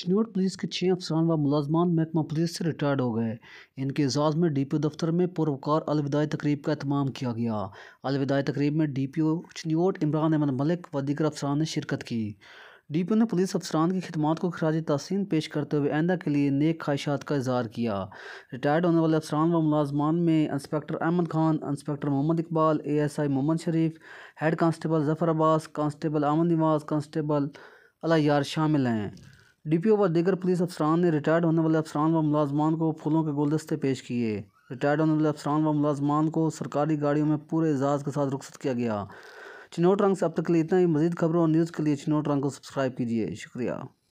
चिनोट police के छः अफसरान व मुलाजमान महकमा पुलिस से रिटायर्ड हो गए इनके एजाज़ में डी पी ओ दफ्तर में पुरवकार अलविदाई तकरीब का अहतमाम किया गया अलविदाई तकरीब में D P O Chiniot Imran Ahmad Malik व दीगर अफसरान ने शिरकत की डी पी ओ ने पुलिस अफसरान की खदमात को खराज तहसीन पेश करते हुए आइंदा के लिए नेक ख्वाहिशात का इजहार किया रिटायर्ड होने वाले अफसरान व मुलाजमान में inspector Ahmad Khan inspector Mohammad Iqbal A S I Mohammad Sharif head constable Zafar Abbas constable Amad Nawaz constable अला यार शामिल हैं डी पी ओ व दीगर पुलिस अफसरान ने रिटायर्ड होने वाले अफसरान व मुलाजमान को फूलों के गुलदस्ते पेश किए रिटायर्ड होने वाले अफसरान व मुलाजमान को सरकारी गाड़ियों में पूरे एजाज़ के साथ रुखसत किया गया चिनोट रंग से अब तक के लिए इतना ही मजीद खबरों और न्यूज़ के लिए चिनोट रंग को सब्सक्राइब कीजिए शुक्रिया